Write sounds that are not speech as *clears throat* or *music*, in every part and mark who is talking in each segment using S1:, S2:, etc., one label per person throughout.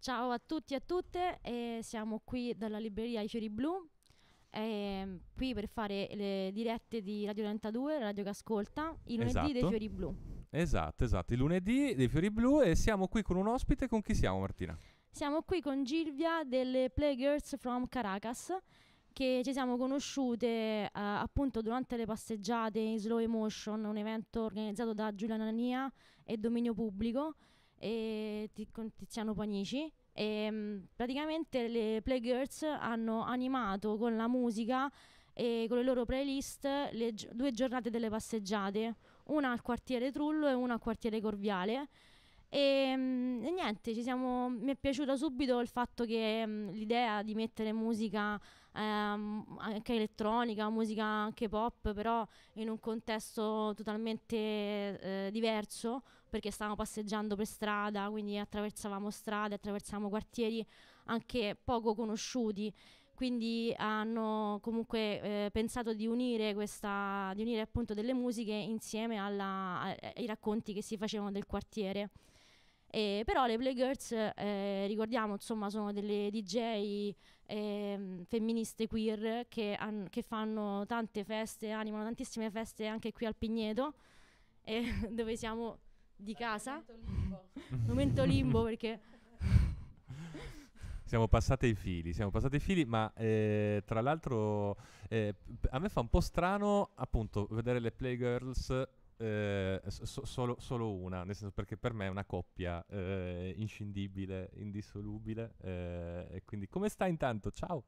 S1: Ciao a tutti e a tutte, eh, siamo qui dalla libreria I Fiori Blu, eh, qui per fare le dirette di Radio 92, Radio che ascolta, i lunedì esatto. dei Fiori Blu.
S2: Esatto, esatto, il lunedì dei Fiori Blu e siamo qui con un ospite, con chi siamo Martina?
S1: Siamo qui con Gilvia delle Playgirls from Caracas che ci siamo conosciute eh, appunto durante le passeggiate in Slow Emotion, un evento organizzato da Giulia Nania e Dominio Pubblico e con Tiziano Panici e ehm, mh, praticamente le Playgirls hanno animato con la musica e con le loro playlist le gi- due giornate delle passeggiate, una al quartiere Trullo e una al quartiere Corviale. E, ehm, e niente, siamo, mi è piaciuto subito il fatto che mh, ehm, l'idea di mettere musica ehm, anche elettronica, musica anche pop, però in un contesto totalmente eh, diverso perché stavamo passeggiando per strada, quindi attraversavamo strade, attraversavamo quartieri anche poco conosciuti quindi hanno comunque eh, pensato di unire, questa, di unire appunto delle musiche insieme alla, ai racconti che si facevano del quartiere. E eh, però le Playgirls, eh, ricordiamo, insomma, sono delle DJ ehm, femministe queer che, han, che, fanno tante feste, animano tantissime feste anche qui al Pigneto, eh, *laughs* dove siamo di casa. Momento limbo, *laughs* momento limbo perché...
S2: *laughs* siamo passati ai fili, siamo passati ai fili, ma eh, tra l'altro eh, a me fa un po' strano appunto vedere le Playgirls eh, so, solo, solo, una, nel senso perché per me è una coppia eh, inscindibile, indissolubile. Eh, e quindi come stai intanto? Ciao.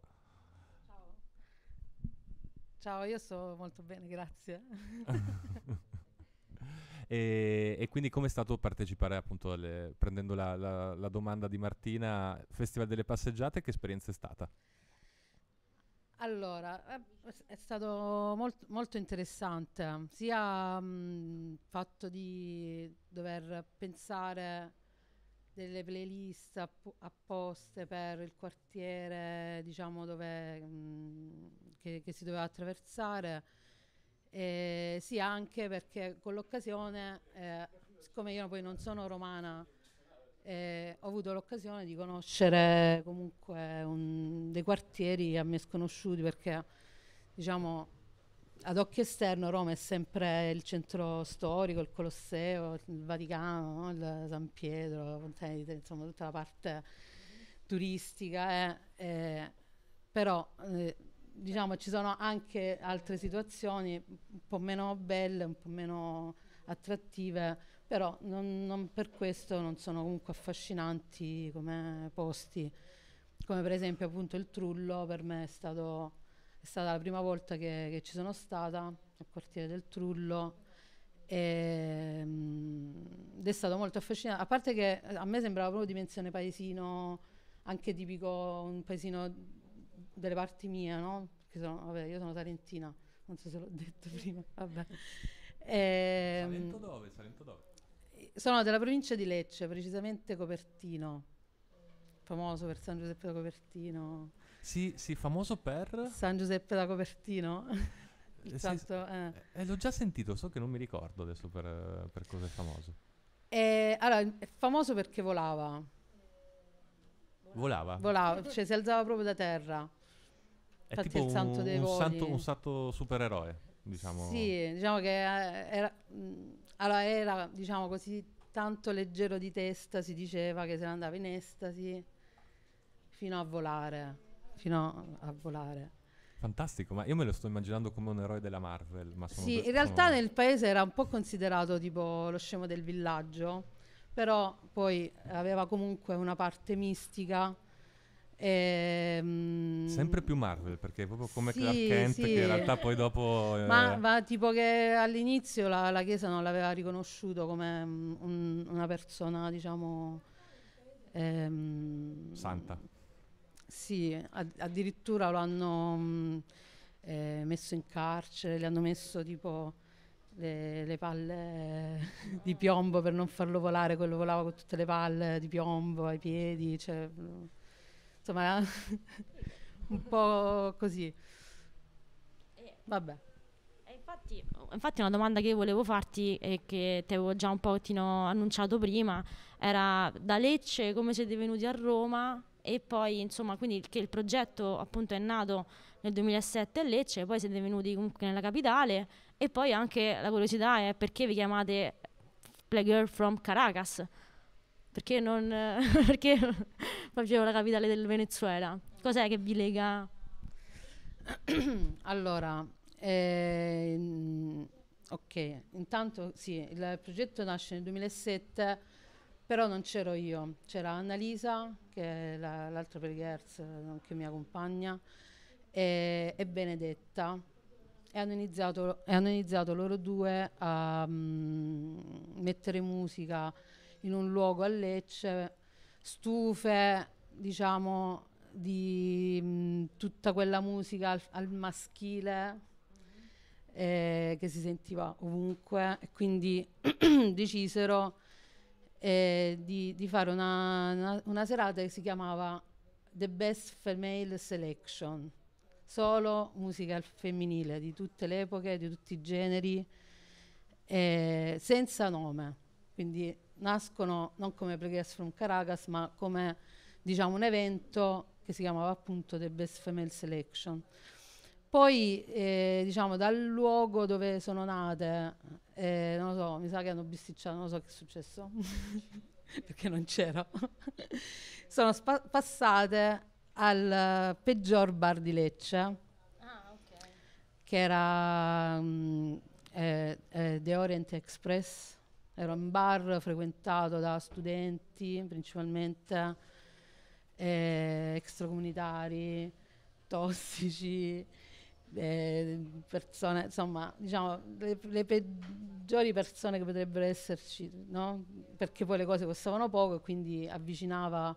S3: Ciao. io sto molto bene, grazie. *laughs*
S2: e, e, quindi è stato partecipare appunto alle, prendendo la, la, la domanda di Martina, Festival delle Passeggiate, che esperienza è stata?
S3: Allora, eh, è stato molto, molto interessante, sia il mm, fatto di dover pensare delle playlist app- apposte per il quartiere, diciamo, dove, mh, mm, che, che, si doveva attraversare, e sia anche perché con l'occasione, eh, siccome io poi non sono romana, eh, ho avuto l'occasione di conoscere comunque un, dei quartieri a me sconosciuti perché diciamo ad occhio esterno Roma è sempre il centro storico, il Colosseo, il Vaticano, no? il San Pietro, insomma tutta la parte turistica, eh, eh, però diciamo ci sono anche altre situazioni un po' meno belle, un po' meno attrattive però non, non per questo non sono comunque affascinanti come posti, come per esempio appunto il Trullo, per me è, stato, è stata la prima volta che, che, ci sono stata al quartiere del Trullo ehm, ed è stato molto affascinante, a parte che eh, a me sembrava proprio dimensione paesino, anche tipico un paesino delle parti mie, no? Sono, vabbè, io sono tarentina, non so se l'ho detto *laughs* prima, vabbè. *laughs* E, ehm, Salento dove? Salento dove? sono della provincia di Lecce, precisamente Copertino, famoso per San Giuseppe da Copertino.
S2: Sì, sì, famoso per...
S3: San Giuseppe da Copertino. *laughs* Eh, santo, sì, eh.
S2: Eh, l'ho già sentito, so che non mi ricordo adesso per, per cosa è famoso.
S3: Eh, allora, è famoso perché volava.
S2: Volava? Volava,
S3: cioè si alzava proprio da terra. È Infatti tipo il santo un, dei un, santo, un
S2: santo supereroe, diciamo. Sì,
S3: diciamo che eh, era... Mh, mm, allora era, diciamo così, tanto leggero di testa, si diceva che se ne andava in estasi fino a volare, fino a volare. Fantastico,
S2: ma io me lo sto immaginando come un eroe della Marvel. Ma sono sì, be- in realtà sono...
S3: nel paese era un po' considerato tipo lo scemo del villaggio, però poi aveva comunque una parte mistica Ehm... Sempre
S2: più Marvel, perché è proprio come sì, Clark Kent sì. che in realtà poi dopo... Eh... Ma,
S3: ma, tipo che all'inizio la, la, Chiesa non l'aveva riconosciuto come mm, un, una persona, diciamo... Ehm... Santa. Sì, ad, addirittura lo hanno mh, mm, eh, messo in carcere, gli hanno messo tipo... Le, le, palle *laughs* di piombo per non farlo volare, quello volava con tutte le palle di piombo ai piedi, cioè, mm insomma *laughs* un po' così. Vabbè.
S1: Infatti, infatti,
S3: una domanda che volevo farti e
S1: che ti avevo già un po' annunciato prima era da Lecce come siete venuti a Roma e poi insomma quindi che il progetto appunto è nato nel 2007 a Lecce poi siete venuti comunque nella capitale e poi anche la curiosità è perché vi chiamate Playgirl from Caracas perché non... *laughs* perché *laughs*
S3: proprio la capitale del Venezuela? Cos'è che vi lega? *coughs* allora, ehm, ok, intanto sì, il progetto nasce nel 2007, però non c'ero io, c'era Annalisa, che è la, l'altra Pelghers, che mia compagna, e, e Benedetta, e hanno iniziato, e hanno iniziato loro due a mh, mm, mettere musica, in un luogo a Lecce, stufe, diciamo, di mh, mm, tutta quella musica al, al maschile eh, che si sentiva ovunque e quindi *clears throat* decisero eh, di, di, fare una, una, una, serata che si chiamava The Best Female Selection, solo musica femminile di tutte le epoche, di tutti i generi, eh, senza nome. Quindi nascono non come Preghiers from Caracas, ma come diciamo, un evento che si chiamava appunto The Best Female Selection. Poi, eh, diciamo, dal luogo dove sono nate, eh, non lo so, mi sa che hanno bisticciato, non lo so che è successo, *laughs* perché non c'ero, *laughs* sono passate al eh, peggior bar di Lecce, ah, okay. che era mh, mm, eh, eh, The Orient Express, era un bar frequentato da studenti principalmente, eh, extracomunitari, tossici, eh, persone, insomma, diciamo, le, le, peggiori persone che potrebbero esserci, no? perché poi le cose costavano poco e quindi avvicinava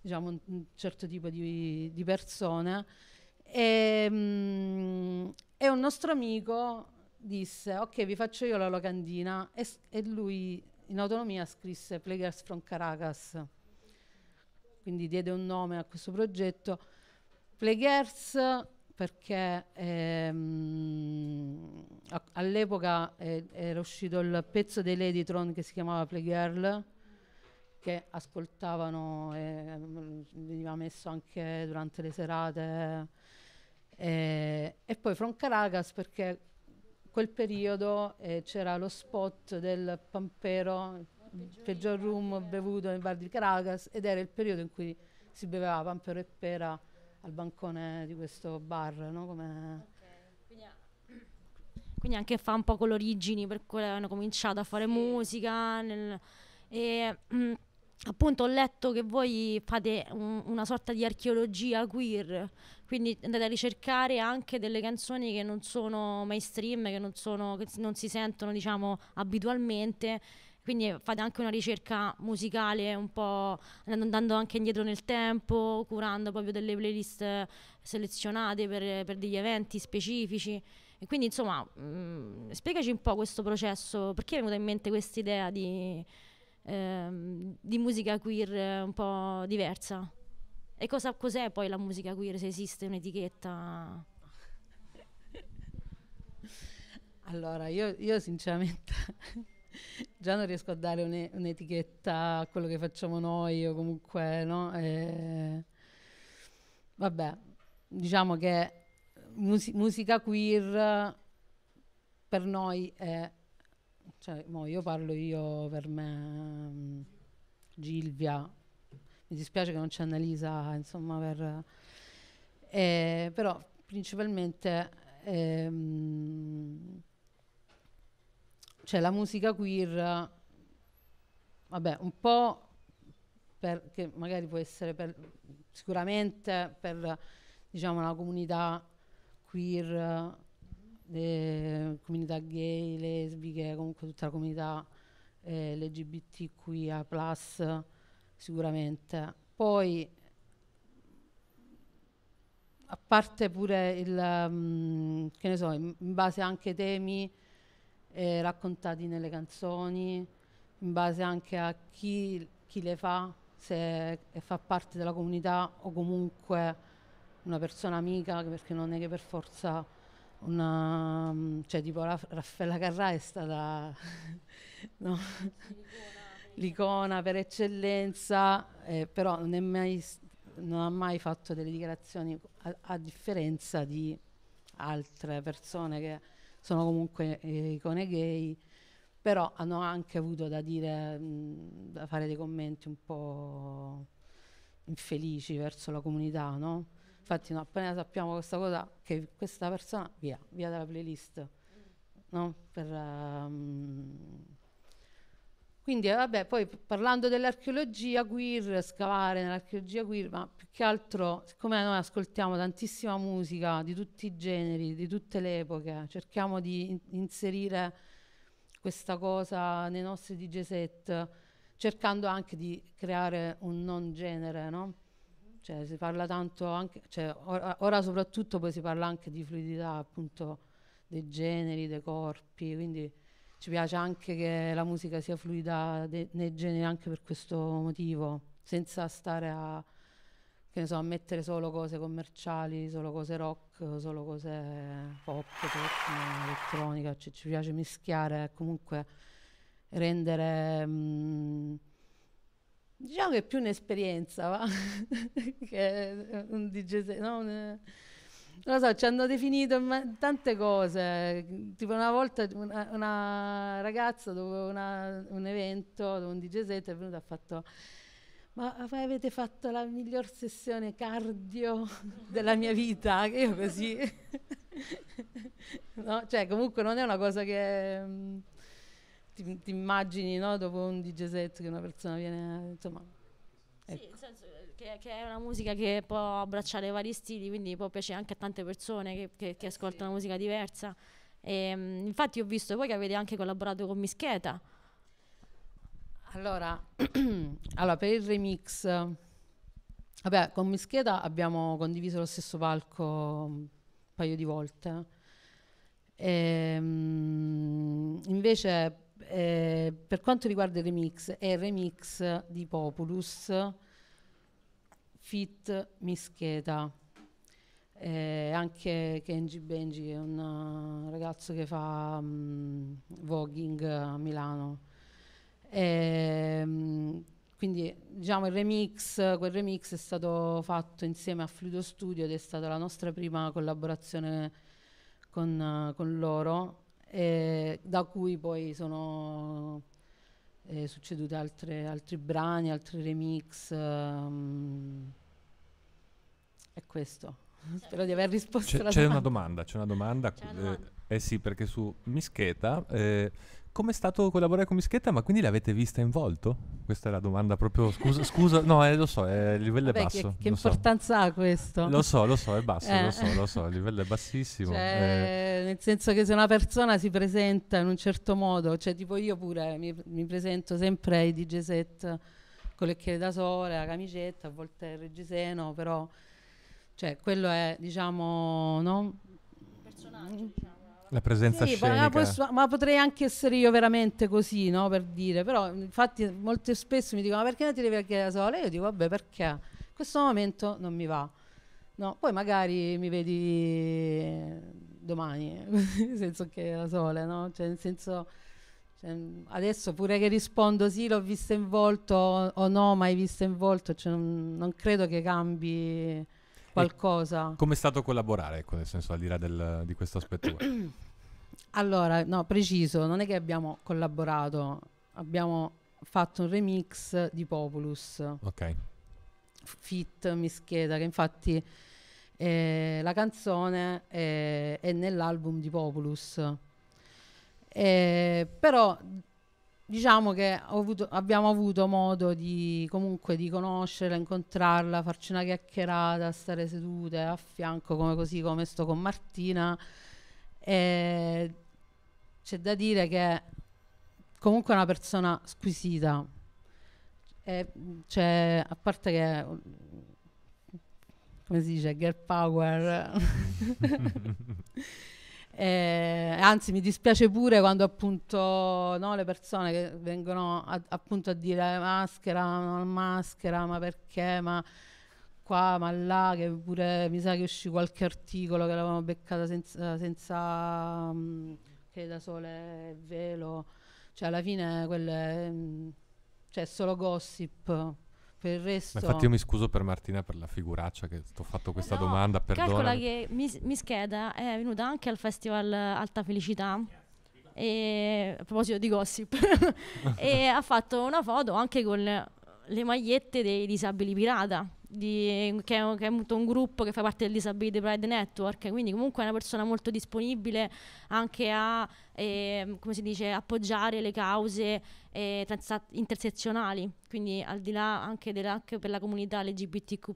S3: diciamo, un, un certo tipo di, di persone. E, ehm, mh, e un nostro amico disse ok vi faccio io la locandina e, e lui in autonomia scrisse Players from Caracas quindi diede un nome a questo progetto Players perché ehm, a, all'epoca eh, era uscito il pezzo dei Ladytron che si chiamava Play Girl, che ascoltavano e ehm, veniva messo anche durante le serate eh, e poi From Caracas perché quel periodo eh, c'era lo spot del Pampero, peggior, peggior rum bevuto nel bar di Caracas ed era il periodo in cui si beveva Pampero e Pera al bancone di questo bar, no? Come *clears throat*
S1: quindi anche fa un po' con l'origine per cui hanno cominciato a fare sì. musica nel, e mh, mm, appunto ho letto che voi fate un, una sorta di archeologia queer, quindi andate a ricercare anche delle canzoni che non sono mainstream, che non, sono, che non si sentono diciamo abitualmente. Quindi fate anche una ricerca musicale un po' andando anche indietro nel tempo, curando proprio delle playlist selezionate per, per degli eventi specifici. E quindi insomma, mh, mm, spiegaci un po' questo processo, perché è venuta in mente questa idea di, ehm, di musica queer eh, un po' diversa. E cosa, cos'è poi la musica queer, se esiste un'etichetta?
S3: *laughs* Allora, io, io sinceramente *laughs* già non riesco a dare un'e- un'etichetta a quello che facciamo noi o comunque, no? E... Eh, vabbè, diciamo che mus- musica queer per noi è cioè, mo io parlo io per me, mh, mm, Gilvia, mi dispiace che non c'è Annalisa, insomma, per, eh, però principalmente ehm, cioè la musica queer, vabbè, un po' perché magari può essere per, sicuramente per diciamo, la comunità queer eh, comunità gay, lesbiche, comunque tutta la comunità eh, LGBTQIA+, sicuramente. Poi, a parte pure il, um, che ne so, in, base anche ai temi eh, raccontati nelle canzoni, in base anche a chi, chi le fa, se fa parte della comunità o comunque una persona amica, perché non è che per forza una, mm, cioè tipo Raff- Raffaella Carrà è stata *laughs* no? l'icona per eccellenza, eh, però non, mai, non, ha mai fatto delle dichiarazioni a, a, differenza di altre persone che sono comunque eh, icone gay, però hanno anche avuto da dire, mh, mm, da fare dei commenti un po' infelici verso la comunità, no? Infatti, no, appena sappiamo questa cosa, che questa persona, via, via dalla playlist. No? Per, um... Quindi, vabbè, poi parlando dell'archeologia queer, scavare nell'archeologia queer, ma più che altro, siccome noi ascoltiamo tantissima musica di tutti i generi, di tutte le epoche, cerchiamo di in- inserire questa cosa nei nostri DJ set, cercando anche di creare un non genere, no? Cioè, si parla tanto anche, cioè, ora, ora, soprattutto poi si parla anche di fluidità appunto dei generi, dei corpi, quindi ci piace anche che la musica sia fluida de- nei generi anche per questo motivo, senza stare a, so, a mettere solo cose commerciali, solo cose rock, solo cose pop, techno, elettronica, cioè, ci piace mischiare, comunque rendere... Mh, mhmm, Diciamo che è più un'esperienza, va? *laughs* che eh, un DJ, no? non lo so, ci hanno definito tante cose. Tipo una volta una, una ragazza dopo una, un evento, dopo un DJ set, è venuta e ha fatto ma voi avete fatto la miglior sessione cardio *laughs* della mia vita, che io così... *laughs* no? Cioè comunque non è una cosa che... Mm, ti, ti immagini no, dopo un digesetto che una persona viene, insomma... Ecco.
S1: Sì, senso che, che, è una musica che può abbracciare vari stili, quindi può piacere anche a tante persone che, che, che eh, ascoltano sì. musica diversa. E, ehm, infatti ho visto voi che avete anche collaborato con Mischeta.
S3: Allora, *clears throat* allora per il remix, vabbè, con Mischeta abbiamo condiviso lo stesso palco un paio di volte. E, ehm, invece eh, per quanto riguarda il remix, è il remix di Populus Fit Mischeta. Eh, anche Kenji Benji è un uh, ragazzo che fa um, voguing a Milano. Eh, quindi diciamo il remix, quel remix è stato fatto insieme a Fluido Studio ed è stata la nostra prima collaborazione con, uh, con loro eh, da cui poi sono eh, succeduti altre, altri brani, altri remix. Um, è questo. *laughs* Spero di aver risposto c'è, alla c'è domanda. Una
S2: domanda. C'è una domanda. C'è una eh, domanda. Eh, eh, sì, perché su Mischeta eh, com'è stato collaborare con Mischetta? Ma quindi l'avete vista in volto? Questa è la domanda proprio. Scusa, scusa no, eh, lo so, il livello Vabbè, è basso. Che, che importanza
S3: so. ha questo? Lo so, lo so, è basso, eh. lo so, lo
S2: so, il livello è bassissimo. Cioè,
S3: eh. Nel senso che se una persona si presenta in un certo modo, cioè tipo io pure eh, mi, mi presento sempre ai DJ set con le chiavi da sole, la camicetta, a volte il reggiseno, però cioè, quello è, diciamo, no? Il personaggio, diciamo.
S2: La presenza sì, ma, posso,
S3: ma, potrei anche essere io veramente così, no? Per dire, però infatti molto spesso mi dicono ma perché non ti devi anche da sola? E io dico vabbè perché in questo momento non mi va. No, poi magari mi vedi domani, *laughs* nel senso che da sole, no? Cioè nel senso cioè, adesso pure che rispondo sì, l'ho vista in volto o no, mai vista in volto, cioè, non, non credo che cambi qualcosa.
S2: Come è stato collaborare, ecco, nel senso al di là del, di questo aspetto? *clears throat*
S3: allora, no, preciso, non è che abbiamo collaborato, abbiamo fatto un remix di Populus. Ok. Fit Mischeda, che infatti eh, la canzone è, è nell'album di Populus. Eh, però diciamo che avuto, abbiamo avuto modo di comunque di conoscerla, incontrarla, farci una chiacchierata, stare sedute a fianco come così come sto con Martina. E c'è da dire che comunque è una persona squisita. E cioè, a parte che come si dice girl power *laughs* *laughs* Eh, anzi, mi dispiace pure quando appunto no, le persone che vengono a, appunto a dire eh, maschera, non maschera, ma perché, ma qua, ma là, che pure mi sa che uscì qualche articolo che l'avevamo beccata senza, senza mh, mm, che da sole velo. Cioè, alla fine mm, cioè, è mh, cioè, solo gossip per il resto... Ma infatti io mi
S2: scuso per Martina per la figuraccia che ti ho fatto questa no, domanda, perdona. Calcola
S3: che Mis- Mischeda è venuta
S1: anche al Festival Alta Felicità, e, a proposito di gossip, *laughs* e ha fatto una foto anche con le magliette dei disabili pirata, di, che, è, che, è, un gruppo che fa parte del Disability Pride Network, quindi comunque è una persona molto disponibile anche a eh, come si dice, appoggiare le cause eh, trans- intersezionali, quindi al di là anche, della, anche per la comunità LGBTQ,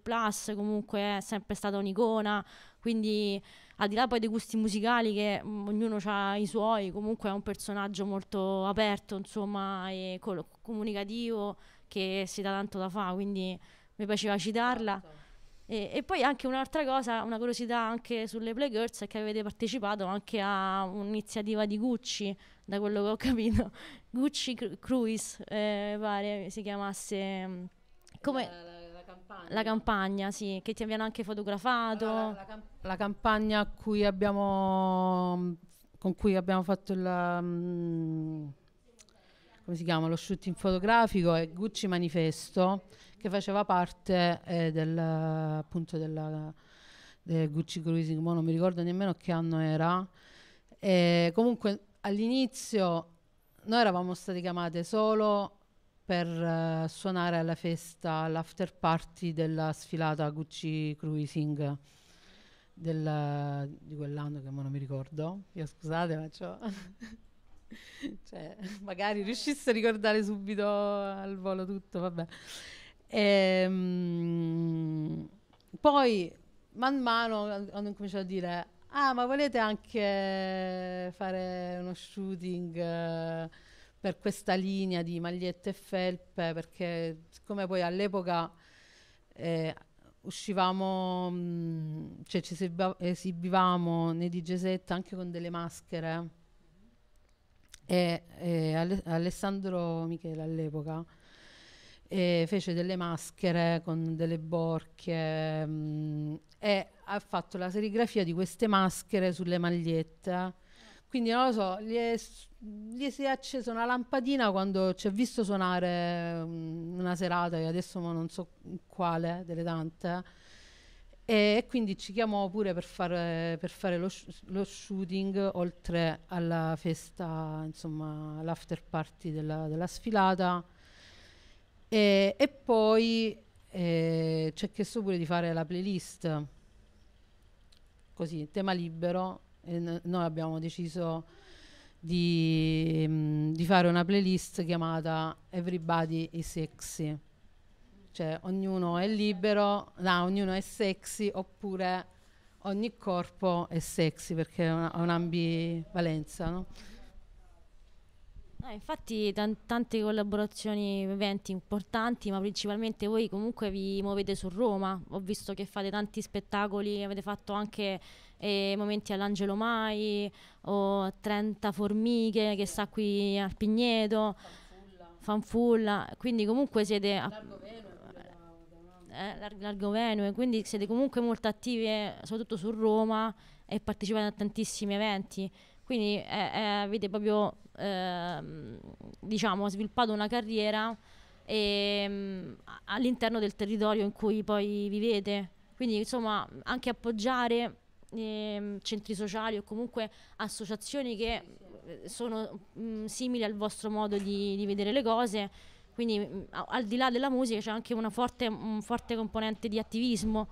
S1: comunque è sempre stata un'icona, quindi al di là poi dei gusti musicali che mh, mm, ognuno ha i suoi, comunque è un personaggio molto aperto, insomma, e col- comunicativo che si dà tanto da fa, quindi mi piaceva citarla. Esatto. E, e poi anche un'altra cosa, una curiosità anche sulle Playgirls è che avete partecipato anche a un'iniziativa di Gucci, da quello che ho capito, *laughs* Gucci Cru- Cruise, eh, pare si chiamasse... Mm, come... La, campagna. la, campagna. sì, che ti abbiano anche fotografato. Camp- la, campagna cui
S3: abbiamo, con cui abbiamo fatto il... Um, come si chiama, lo shooting fotografico e Gucci Manifesto, che faceva parte eh, del, appunto della, del Gucci Cruising, ma non mi ricordo nemmeno che anno era. E comunque all'inizio noi eravamo state chiamate solo per eh, suonare alla festa, all'after party della sfilata Gucci Cruising. Del, di quell'anno che non mi ricordo, io scusate ma c'ho *laughs* *laughs* cioè, magari riuscisse a ricordare subito al volo tutto, vabbè. Ehm, poi man mano hanno cominciato a dire ah ma volete anche fare uno shooting eh, per questa linea di magliette e felpe perché siccome poi all'epoca eh, uscivamo mm, cioè ci esibivamo nei DJ set anche con delle maschere e, e Ale Alessandro Michele all'epoca fece delle maschere con delle borchie mh, mm, e ha fatto la serigrafia di queste maschere sulle magliette. Quindi non lo so, gli, è, gli si è accesa una lampadina quando ci ha visto suonare mh, mm, una serata, che adesso non so quale delle tante e quindi ci chiamò pure per fare, per fare lo, sh- lo, shooting oltre alla festa, insomma, l'after party della, della sfilata. E, e poi eh, ci ha chiesto pure di fare la playlist, così, tema libero. E n- noi abbiamo deciso di, mh, mm, di fare una playlist chiamata Everybody is Sexy cioè ognuno è libero, no, ognuno è sexy oppure ogni corpo è sexy perché ha un'ambivalenza. No?
S1: Eh, infatti tan- tante collaborazioni, eventi importanti, ma principalmente voi comunque vi muovete su Roma. Ho visto che fate tanti spettacoli, avete fatto anche eh, momenti all'Angelo Mai o 30 formiche che sta qui al Pigneto, Fanfulla, Fanfulla. quindi comunque siete... A- eh, largo venue, quindi siete comunque molto attive eh, soprattutto su Roma e partecipate a tantissimi eventi, quindi eh, eh, avete proprio ehm, diciamo, sviluppato una carriera e, ehm, all'interno del territorio in cui poi vivete, quindi insomma anche appoggiare ehm, centri sociali o comunque associazioni che eh, sono mh, simili al vostro modo di, di vedere le cose quindi mm, al di là della musica c'è anche forte, un forte componente di attivismo.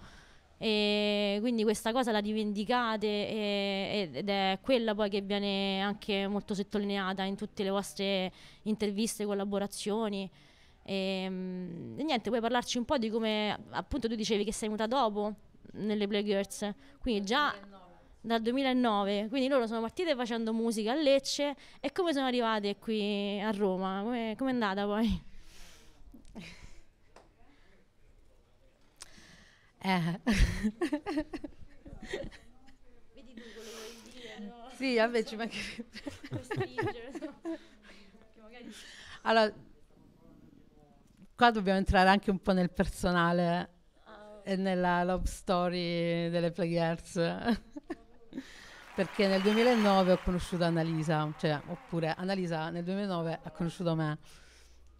S1: E quindi questa cosa la rivendicate e, ed è quella poi che viene anche molto sottolineata in tutte le vostre interviste, collaborazioni. E, ehm, e niente, puoi parlarci un po' di come appunto tu dicevi che sei venuta dopo nelle Playgirls, quindi già dal 2009, quindi loro sono partite facendo musica a Lecce e come sono arrivate qui a Roma? Come è andata poi?
S3: Eh. Vedi tu quello che vuoi dire, no? Sì, invece ci mancherebbe. magari... Allora, qua dobbiamo entrare anche un po' nel personale ah, e nella love story delle players. Perché nel 2009 ho conosciuto Annalisa, cioè, oppure Annalisa nel 2009 ha conosciuto me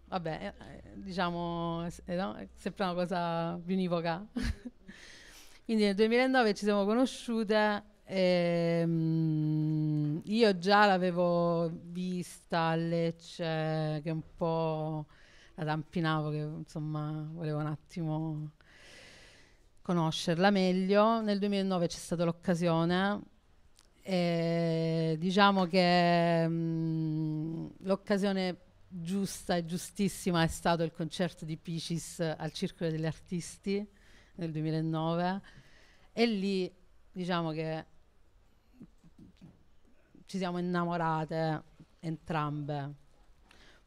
S3: vabbè, eh, eh, diciamo, eh, no? è sempre una cosa univoca. *laughs* Quindi nel 2009 ci siamo conosciute e, ehm, mh, io già l'avevo vista a Lecce che un po' la tampinavo, che insomma volevo un attimo conoscerla meglio. Nel 2009 c'è stata l'occasione e diciamo che mh, mm, l'occasione giusta e giustissima è stato il concerto di Picis al Circolo degli Artisti nel 2009 e lì diciamo che ci siamo innamorate entrambe.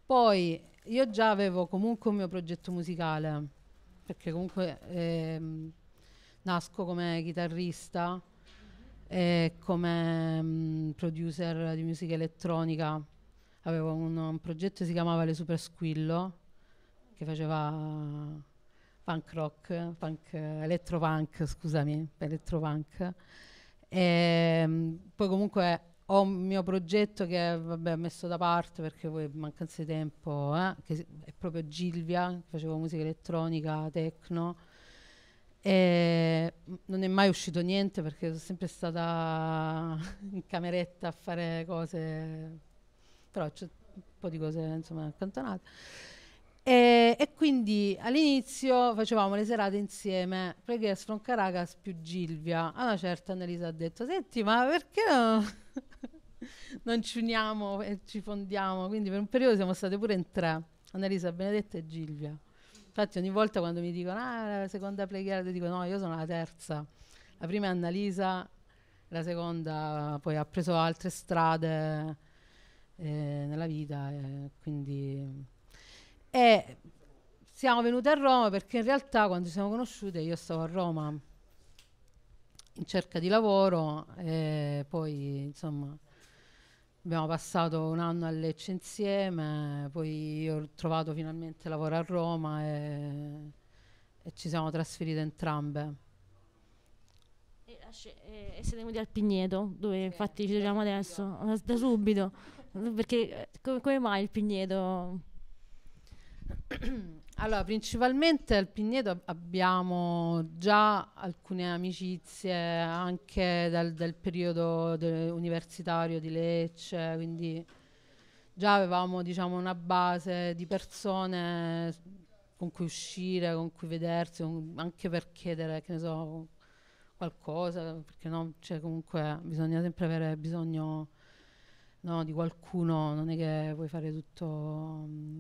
S3: Poi io già avevo comunque un mio progetto musicale perché comunque ehm, nasco come chitarrista e come mh, mm, producer di musica elettronica avevo un, un progetto che si chiamava Le Super Squillo, che faceva punk rock, punk, elettropunk, scusami, elettropunk. E, ehm, poi comunque ho un mio progetto che vabbè, ho messo da parte perché poi mancanza di tempo, eh, che è proprio Gilvia, facevo musica elettronica, techno. E non è mai uscito niente perché sono sempre stata *laughs* in cameretta a fare cose però c'è un po' di cose insomma accantonate. E, e, quindi all'inizio facevamo le serate insieme, perché Stroncaragas più Gilvia. A ah, una certa Annalisa ha detto, senti ma perché no? *laughs* non ci uniamo e ci fondiamo? Quindi per un periodo siamo state pure in tre, Annalisa, Benedetta e Gilvia. Infatti ogni volta quando mi dicono, ah la seconda preghiera, ti dico no, io sono la terza. La prima è Annalisa, la seconda poi ha preso altre strade eh, nella vita, eh, quindi... E eh, siamo venute a Roma perché in realtà quando ci siamo conosciute io stavo a Roma in cerca di lavoro e eh, poi insomma abbiamo passato un anno a Lecce insieme, poi ho trovato finalmente lavoro a Roma e, e ci siamo trasferite entrambe.
S1: E, e, e
S3: siamo di Alpigneto, dove eh, infatti
S1: ci troviamo adesso, da subito. *laughs* Perché eh, come mai il Pigneto?
S3: *clears throat* Allora, principalmente al Pigneto abbiamo già alcune amicizie anche dal, dal periodo universitario di Lecce, quindi già avevamo diciamo, una base di persone con cui uscire, con cui vedersi, con, anche per chiedere, che ne so, qualcosa, perché no, cioè, comunque bisogna sempre avere bisogno no, di qualcuno, non è che vuoi fare tutto. Mm.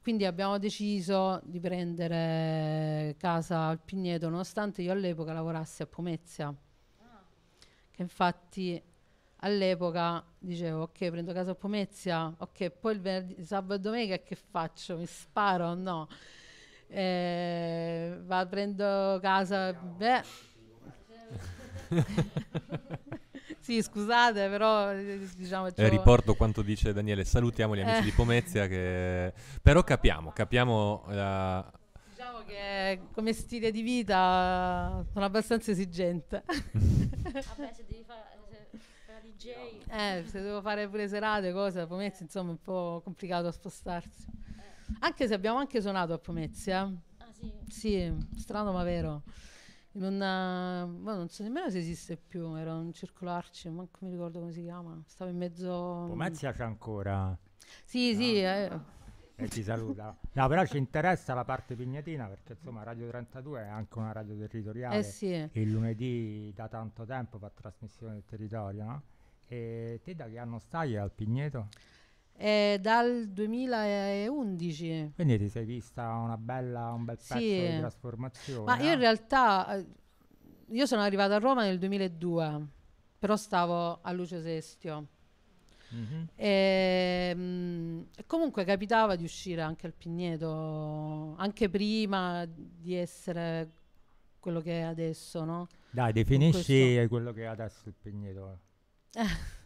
S3: Quindi abbiamo deciso di prendere casa al Pigneto, nonostante io all'epoca lavorassi a Pomezia, che infatti all'epoca dicevo ok prendo casa a Pomezia, ok poi il venerdì, sabato e domenica che faccio? Mi sparo no? Eh, va, prendo casa, beh... *laughs* *laughs* sì, scusate, però eh, diciamo... Eh, riporto
S2: quanto dice Daniele, salutiamo gli eh. amici eh. di Pomezia che... Però capiamo, capiamo la... Eh,
S3: diciamo che come stile di vita sono abbastanza esigente. Vabbè,
S4: se devi fare... Eh, se
S3: devo fare pure serate, cose, a Pomezia, insomma, è un po' complicato a spostarsi. Anche se abbiamo anche suonato a Pomezia. Ah, sì? Sì, strano ma vero. Una, non so nemmeno se esiste più, era un circolo arci, manco mi ricordo come si chiama. Stava in mezzo. Mm. Pomezia
S5: c'è ancora.
S3: Sì, no. sì. Eh.
S5: E eh, ci saluta. No, però ci interessa la parte pignatina perché insomma Radio 32 è anche una radio territoriale. Eh sì. Il lunedì da tanto tempo fa trasmissione del territorio, no? E te da che anno stai al Pigneto?
S3: eh, dal 2011.
S5: Quindi ti sei vista una bella, un bel pezzo sì. di trasformazione. Ma io in
S3: realtà, eh, io sono arrivata a Roma nel 2002, però stavo a Lucio Sestio. Mm-hmm. Ehm, e, mh, comunque capitava di uscire anche al Pigneto, anche prima di essere quello che è adesso, no? Dai, definisci
S5: quello che è adesso il Pigneto. *laughs*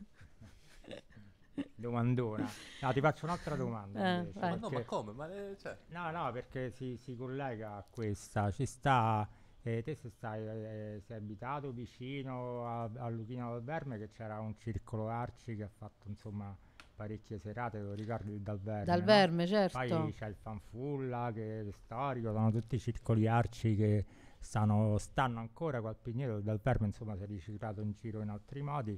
S5: domandona. No, ti faccio un'altra eh, domanda. Eh, invece, perché... no, ma come? Ma, eh, cioè... No, no, perché si, si, collega a questa. Ci sta. Eh, te se stai, eh, sei abitato vicino a, a Luchino Valverme che c'era un circolo Arci che ha fatto insomma parecchie serate, lo ricordo il Dalverme. Dalverme, no? certo. Poi c'è il Fanfulla che è storico, sono tutti i circoli Arci che stanno, stanno ancora qua al Pignero, il Dalverme insomma si è riciclato in giro in altri modi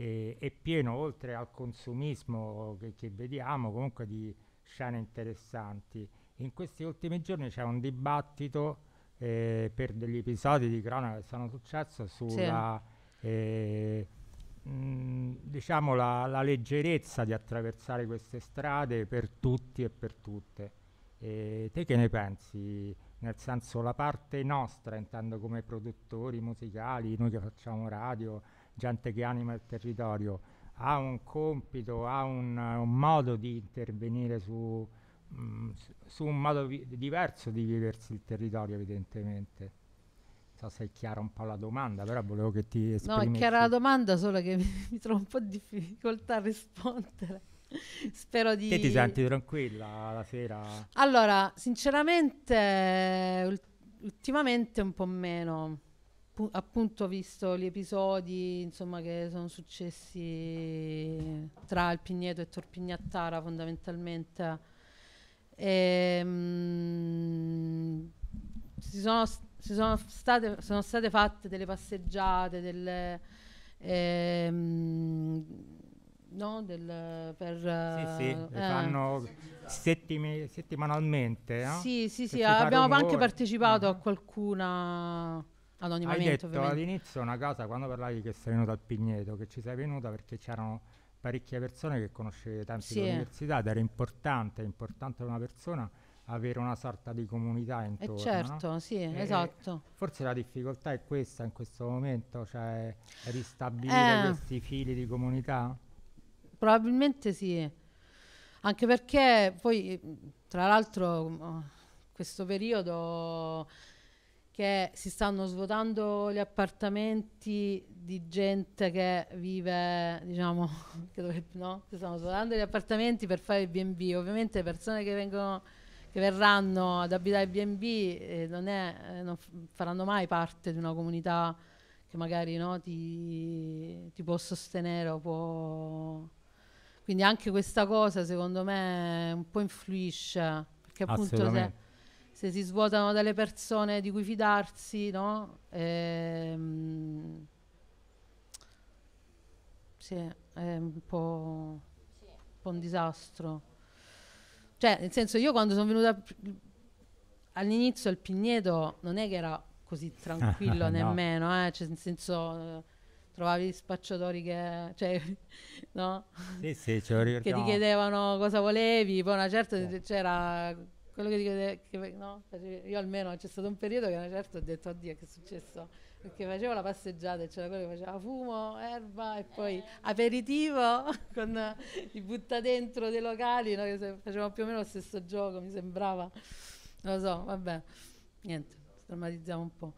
S5: e, è pieno, oltre al consumismo che, che vediamo, comunque di scene interessanti. In questi ultimi giorni c'è un dibattito eh, per degli episodi di cronaca che sono successi sulla... Sì. Eh, mh, diciamo la, la leggerezza di attraversare queste strade per tutti e per tutte. E te che ne pensi? Nel senso la parte nostra, intendo come produttori musicali, noi che facciamo radio, gente che anima il territorio, ha un compito, ha un, un modo di intervenire su, mh, mm, su un modo vi- diverso di viversi il territorio evidentemente. Non so se è chiara un po' la domanda, però volevo che ti esprimessi. No, è chiara
S3: la domanda, solo che *laughs* mi, mi trovo un po' di difficoltà a rispondere. *laughs* Spero di... Te ti senti
S5: tranquilla la sera?
S3: Allora, sinceramente, ultimamente un po' meno appunto visto gli episodi insomma, che sono successi tra Alpigneto e Torpignattara fondamentalmente. E, ehm, mh, si sono, si sono, state, sono, state, fatte delle passeggiate, delle, ehm, no, del, per... Sì, sì, eh, fanno
S5: settim settimanalmente. No? Sì, sì, sì, abbiamo anche
S3: partecipato uh -huh. a ah. qualcuna hai detto ovviamente.
S5: all'inizio una cosa, quando parlavi che sei venuta al Pigneto, che ci sei venuta perché c'erano parecchie persone che conoscevi tanti sì. dall'università ed era importante, importante per una persona avere una sorta di comunità eh, intorno. Eh certo, no? sì, e esatto. Forse la difficoltà è questa in questo momento, cioè ristabilire eh. questi fili di comunità?
S3: Probabilmente sì, anche perché poi tra l'altro questo periodo che si stanno svuotando gli appartamenti di gente che vive, diciamo, *laughs* che, no? si stanno svuotando gli appartamenti per fare il B&B. Ovviamente le persone che, vengono, che verranno ad abitare il B&B eh, non, eh, non, faranno mai parte di una comunità che magari no, ti, ti, può sostenere può... Quindi anche questa cosa secondo me un po' influisce, perché appunto se se si svuotano delle persone di cui fidarsi, no? Ehm, sì, è un po', un po', un disastro. Cioè, nel senso, io quando sono venuta all'inizio al Pigneto non è che era così tranquillo *laughs* no. nemmeno, eh? cioè, nel senso trovavi spacciatori che, cioè, *laughs* no? sì,
S5: sì, che ti
S3: chiedevano cosa volevi, poi una certa c'era quello che dico, che, no? Cioè, io almeno c'è stato un periodo che a una certa ho detto oddio che è successo, perché facevo la passeggiata e c'era quello che faceva fumo, erba e poi eh. aperitivo *laughs* con i butta dentro dei locali, no? che facevamo più o meno lo stesso gioco, mi sembrava, non lo so, vabbè, niente, drammatizziamo un po'.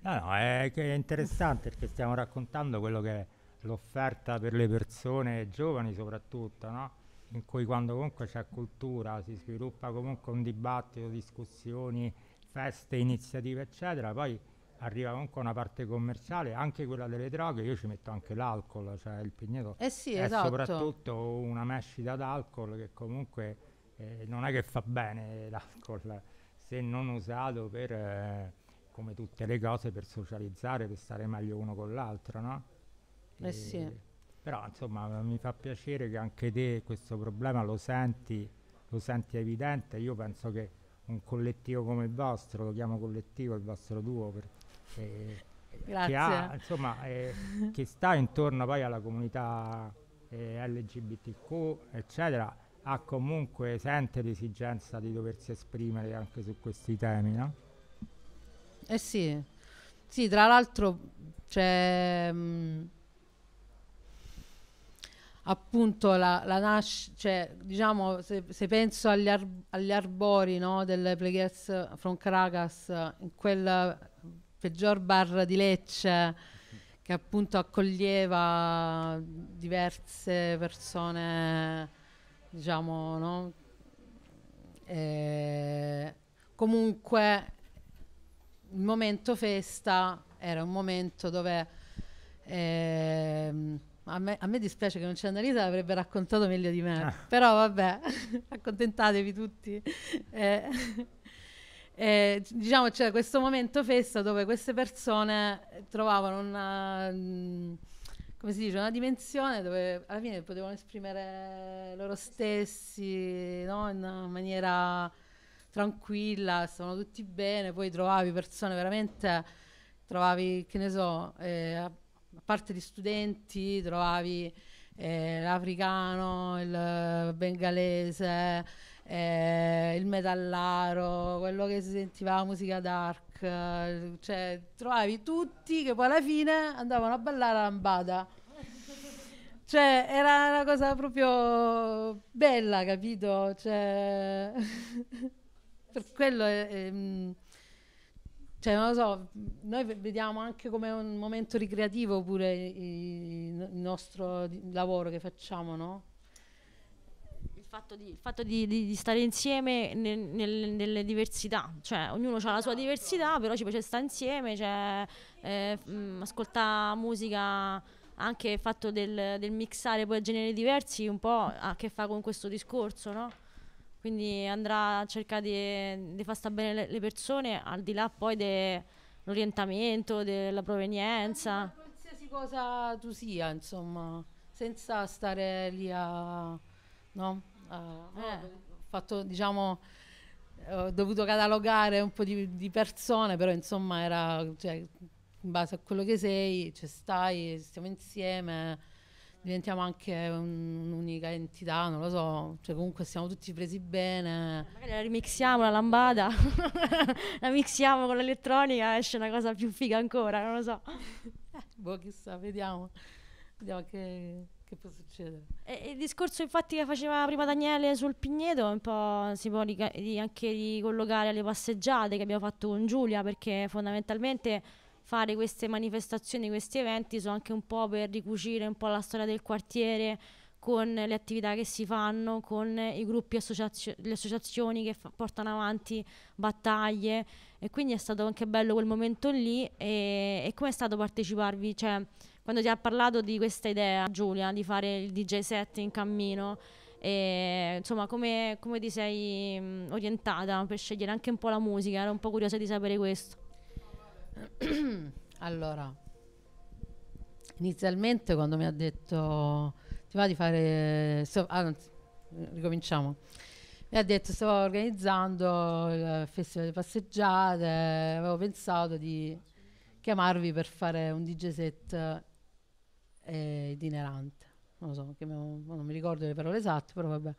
S5: No, no, è, è interessante perché stiamo raccontando quello che è l'offerta per le persone giovani soprattutto, no? in cui quando comunque c'è cultura si sviluppa comunque un dibattito, discussioni, feste, iniziative eccetera, poi arriva comunque una parte commerciale, anche quella delle droghe, io ci metto anche l'alcol, cioè il pigneto eh sì, è esatto. soprattutto una mescita d'alcol che comunque eh, non è che fa bene l'alcol se non usato per, eh, come tutte le cose, per socializzare, per stare meglio uno con l'altro, no? Eh sì. Però insomma mi fa piacere che anche te questo problema lo senti, lo senti evidente. Io penso che un collettivo come il vostro, lo chiamo collettivo il vostro duo, per, eh, eh che, ha, insomma, eh, *laughs* che, sta intorno poi alla comunità eh, LGBTQ, eccetera, ha comunque, sente l'esigenza di doversi esprimere anche su questi temi, no?
S3: Eh sì, sì, tra l'altro c'è... Mh, mm, appunto la, la nascita, cioè, diciamo, se, se penso agli, ar agli arbori no, del Pleghiers from Caracas, in quel peggior bar di Lecce che appunto accoglieva diverse persone, diciamo, no? E comunque il momento festa era un momento dove... Ehm, a me, a me, dispiace che non c'è Annalisa, l'avrebbe raccontato meglio di me, ah. però vabbè, *laughs* accontentatevi tutti. Eh, eh, diciamo c'era questo momento festa dove queste persone trovavano una, mm, come si dice, una dimensione dove alla fine potevano esprimere loro stessi no? in una maniera tranquilla, stavano tutti bene, poi trovavi persone veramente, trovavi, che ne so, eh, a parte gli studenti, trovavi eh, l'africano, il eh, bengalese, eh, il metallaro, quello che si sentiva la musica dark, eh, cioè trovavi tutti che poi alla fine andavano a ballare a lambada. Cioè, era una cosa proprio bella, capito? Cioè, *laughs* per quello... È, eh, è, ehm, cioè non lo so, noi vediamo anche come un momento ricreativo pure il nostro lavoro che facciamo, no? Il fatto di, il fatto di, di, di stare
S1: insieme nel, nel, nelle diversità, cioè ognuno ha la sua esatto. diversità, però ci piace stare insieme, cioè, eh, ascoltare musica anche il fatto del, del mixare poi generi diversi un po' ha a che fare con questo discorso, no? quindi andrà a cercare di, di far stare bene le, le, persone al di là poi
S3: dell'orientamento, della provenienza. Qualsiasi cosa tu sia, insomma, senza stare lì a... No? A, eh. fatto, diciamo, ho dovuto catalogare un po' di, di persone, però insomma era... Cioè, in base a quello che sei, ci cioè stai, stiamo insieme diventiamo anche un'unica entità, non lo so, cioè comunque siamo tutti presi bene. Magari la rimixiamo la lambada, *laughs* la mixiamo con l'elettronica, esce
S1: una cosa più figa ancora, non lo so. *laughs* boh, chissà, vediamo, vediamo che,
S3: che può succedere.
S1: E, il discorso infatti che faceva prima Daniele sul Pigneto un po' si può anche ricollocare alle passeggiate che abbiamo fatto con Giulia, perché fondamentalmente fare queste manifestazioni, questi eventi, sono anche un po' per ricucire un po' la storia del quartiere con le attività che si fanno, con i gruppi, associazio- le associazioni che fa- portano avanti battaglie e quindi è stato anche bello quel momento lì e, e come è stato parteciparvi? Cioè, quando ti ha parlato di questa idea Giulia di fare il DJ set in cammino, e, insomma come, come ti sei mm, orientata per scegliere anche un po' la musica? Ero un po' curiosa di sapere questo.
S3: *clears throat* allora, inizialmente quando mi ha detto ti va di fare... So, ah, ricominciamo. Mi ha detto stavo organizzando il festival di passeggiate, avevo pensato di chiamarvi per fare un DJ set eh, itinerante. Non lo so, chiamiamo, non mi ricordo le parole esatte, però vabbè.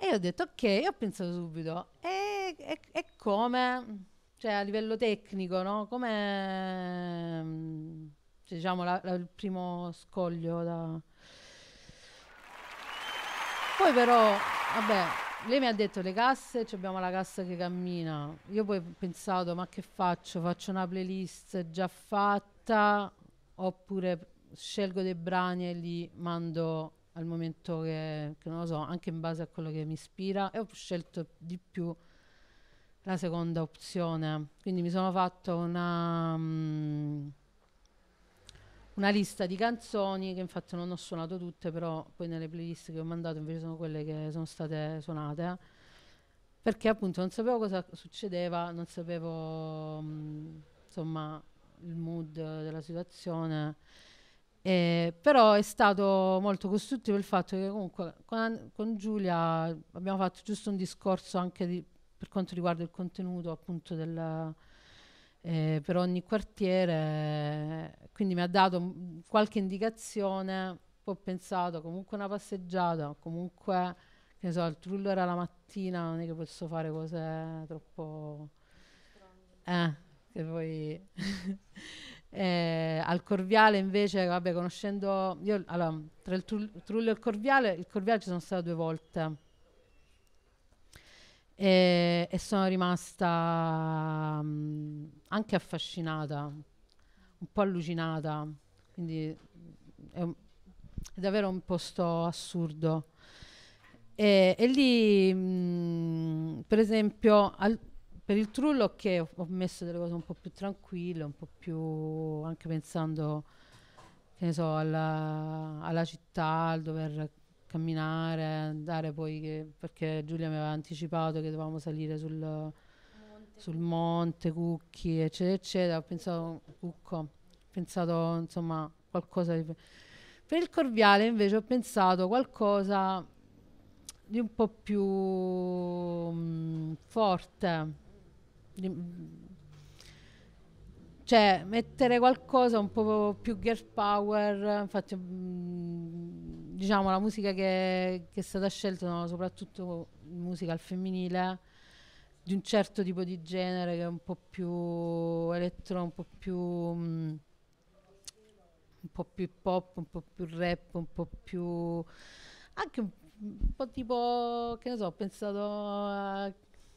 S3: E io ho detto ok, ho pensato subito, e, e, e come? Cioè a livello tecnico, no? Come mm, cioè, diciamo la, la, il primo scoglio da... Poi però, vabbè, lei mi ha detto le casse, cioè abbiamo la cassa che cammina. Io poi ho pensato, ma che faccio? Faccio una playlist già fatta oppure scelgo dei brani e li mando al momento che, che non lo so, anche in base a quello che mi ispira e ho scelto di più la seconda opzione. Quindi mi sono fatto una, mm, una lista di canzoni che infatti non ho suonato tutte, però poi nelle playlist che ho mandato invece sono quelle che sono state suonate. Perché appunto non sapevo cosa succedeva, non sapevo mm, insomma il mood della situazione. Eh, però è stato molto costruttivo il fatto che comunque con, con Giulia abbiamo fatto giusto un discorso anche di per quanto riguarda il contenuto appunto della, eh, per ogni quartiere, quindi mi ha dato qualche indicazione, poi ho pensato comunque una passeggiata, comunque che ne so, il trullo era la mattina, non è che posso fare cose troppo... Eh, che poi... *laughs* eh, al Corviale invece, vabbè, conoscendo... Io, allora, tra il trullo e il Corviale, il Corviale ci sono stato due volte e, e sono rimasta mm, anche affascinata, un po' allucinata, quindi è, un, è davvero un posto assurdo. E, e lì, mh, mm, per esempio, al, per il trullo che ho, ho messo delle cose un po' più tranquille, un po' più anche pensando che ne so, alla, alla città, al dover camminare, andare poi, che, perché Giulia mi aveva anticipato che dovevamo salire sul monte, sul monte Cucchi, eccetera, eccetera. Ho pensato, Cucco, ho pensato insomma qualcosa di... Per il Corviale invece ho pensato qualcosa di un po' più mh, mm, forte, di, mm, cioè mettere qualcosa un po' più girl power, infatti mh, mm, diciamo la musica che, che è stata scelta, soprattutto musica al femminile, di un certo tipo di genere che è un po' più elettro, un po' più mh, mm, un po' più pop, un po' più rap, un po' più anche un, un po' tipo che ne so, ho pensato a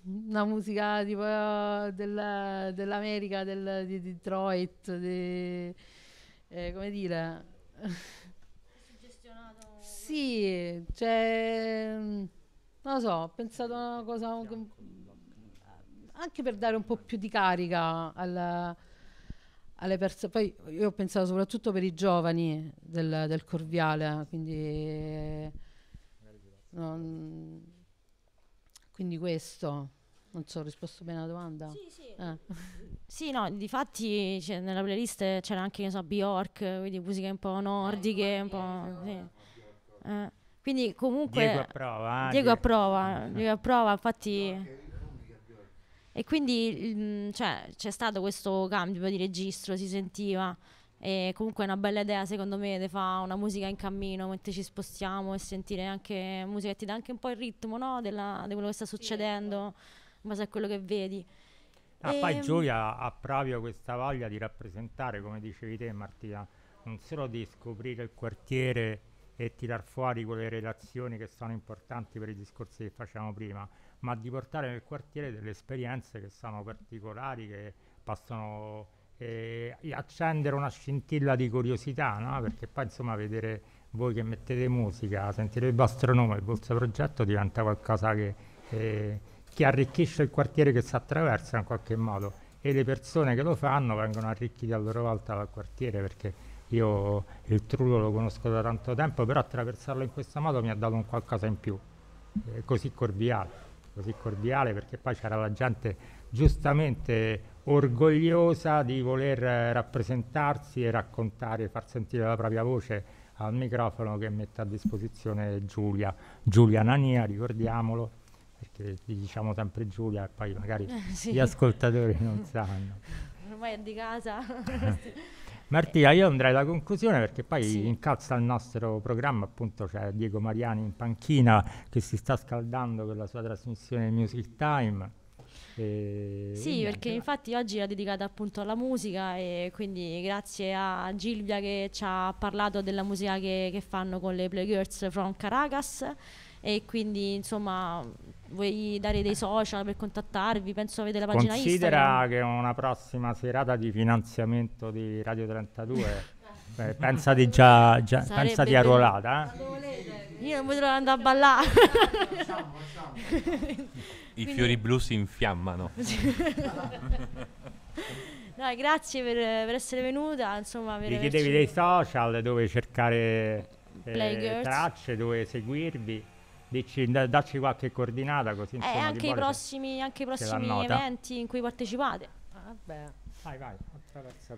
S3: una musica tipo uh, eh, della, dell'America, del, di Detroit, di, eh, come dire *laughs* sì, cioè, mm, non lo so, ho pensato a una cosa che, anche per dare un po' più di carica alla, alle persone. Poi io ho pensato soprattutto per i giovani del, del Corviale, quindi, non, quindi questo. Non so, ho risposto bene alla domanda? Sì, sì. Eh. *laughs* Sì, no, di
S1: fatti cioè, nella playlist c'era anche, che so, Bjork, quindi musiche un po' eh, nordiche, un po'... Sì. Eh. Quindi comunque... Diego approva. Ah, Diego approva, *laughs* Diego approva infatti... E quindi mm, cioè, c'è stato questo cambio di registro, si sentiva. E comunque è una bella idea, secondo me, di fare una musica in cammino mentre ci spostiamo e sentire anche musica che ti dà anche un po' il ritmo no? Della, di quello che sta succedendo, esatto. in base a quello che vedi. Ah, poi ehm, Giulia
S5: ha proprio questa voglia di rappresentare, come dicevi te Martina, non solo di scoprire il quartiere e tirar fuori quelle relazioni che sono importanti per i discorsi che facciamo prima, ma di portare nel quartiere delle esperienze che sono particolari, che possono eh, accendere una scintilla di curiosità, no? perché poi insomma vedere voi che mettete musica, sentire il vostro nome, il vostro progetto diventa qualcosa che, eh, che arricchisce il quartiere che si attraversa in qualche modo e le persone che lo fanno vengono arricchite a loro volta dal quartiere perché io il trullo lo conosco da tanto tempo, però attraversarlo in questo modo mi ha dato un qualcosa in più, eh, così cordiale, così cordiale perché poi c'era la gente giustamente orgogliosa di voler eh, rappresentarsi e raccontare, far sentire la propria voce al microfono che mette a disposizione Giulia, Giulia Nania, ricordiamolo, perché gli diciamo sempre Giulia e poi magari *laughs* sì. gli ascoltatori non sanno.
S1: Ormai è di casa. *laughs* *laughs*
S5: Martina, io andrei alla conclusione perché poi sì. incalza al nostro programma, appunto c'è Diego Mariani in panchina che si sta scaldando con la sua trasmissione Music Time. E sì, niente, perché
S1: infatti oggi era dedicata appunto alla musica e quindi grazie a Gilvia che ci ha parlato della musica che, che fanno con le Playgirls from Caracas e quindi insomma vuoi dare dei social per contattarvi? Penso avete la pagina Considera
S5: Considera che una prossima serata di finanziamento di Radio 32, beh, pensati già, già pensati a
S1: ruolata. Eh? Io non potrò andare a ballare. Facciamo, *laughs* facciamo. I fiori
S2: blu si infiammano.
S1: No, *laughs* grazie per, per, essere venuta. Insomma, per Vi chiedevi averci... dei
S5: social dove cercare eh, tracce, dove seguirvi. Dici, dacci qualche coordinata così eh, insomma,
S1: eh, anche, i prossimi, se, anche i prossimi eventi in cui partecipate. Ah, vabbè. Vai, vai,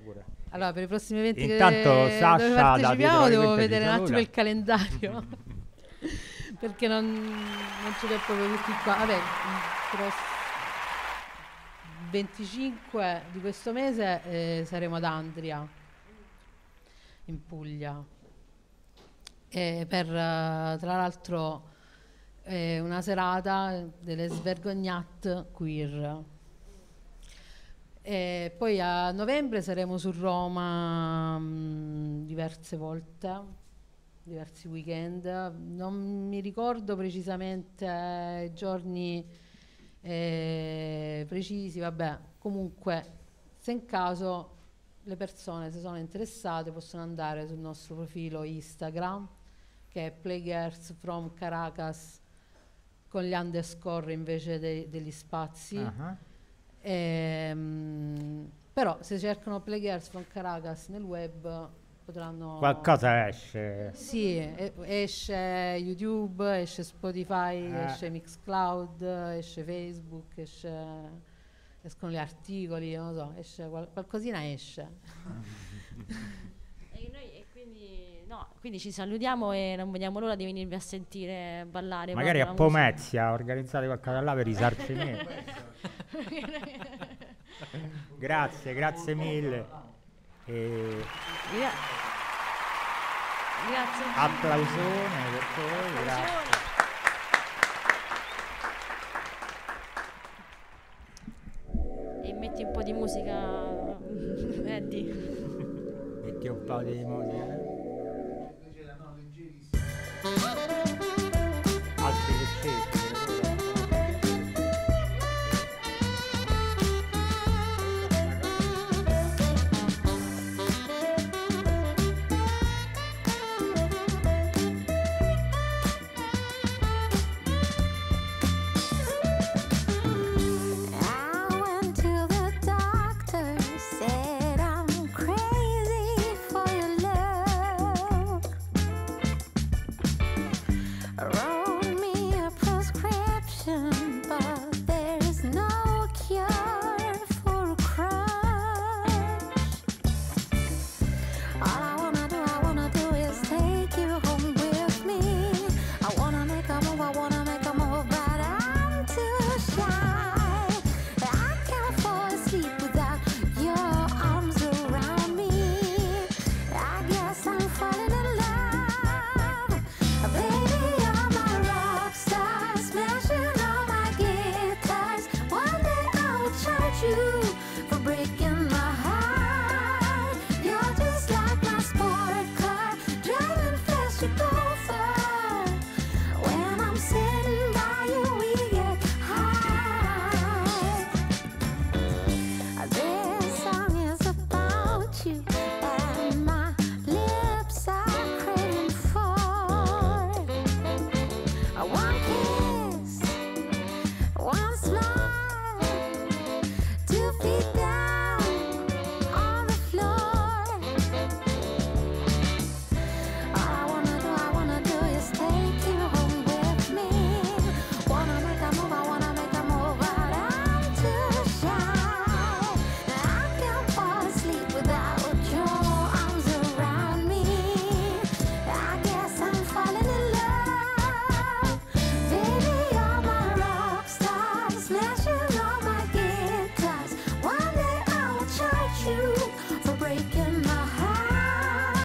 S3: pure. Allora, per i prossimi eventi Intanto, che Sasha partecipiamo devo vedere un attimo il calendario. *laughs* Perché non, non ce l'ho proprio tutti qua. Vabbè, prossimo. 25 di questo mese eh, saremo ad Andria, in Puglia, e per, eh, tra l'altro eh, una serata delle svergognat queer. E poi a novembre saremo su Roma mh, mm, diverse volte, diversi weekend, non mi ricordo precisamente eh, i eh, giorni eh, precisi, vabbè, comunque se in caso le persone se sono interessate possono andare sul nostro profilo Instagram che è Playgirls from Caracas con gli underscore invece de degli spazi. Uh -huh. ehm, però se cercano Players from Caracas nel web potranno... Qualcosa esce. Sì, e esce YouTube, esce Spotify, eh. esce Mixcloud, esce Facebook, esce, escono gli articoli, non lo so, esce qual qualcosina esce. *laughs* No, quindi ci salutiamo
S1: e non vediamo l'ora di venirvi a sentire ballare. Magari a
S5: Pomezia organizzate qualcosa là per risarcimento.
S4: *laughs* grazie, grazie mille.
S5: E... Yeah.
S4: Grazie.
S3: Applausone
S5: per voi, grazie.
S1: E metti un po' di musica,
S4: *laughs* Eddie.
S5: metti un po' di musica.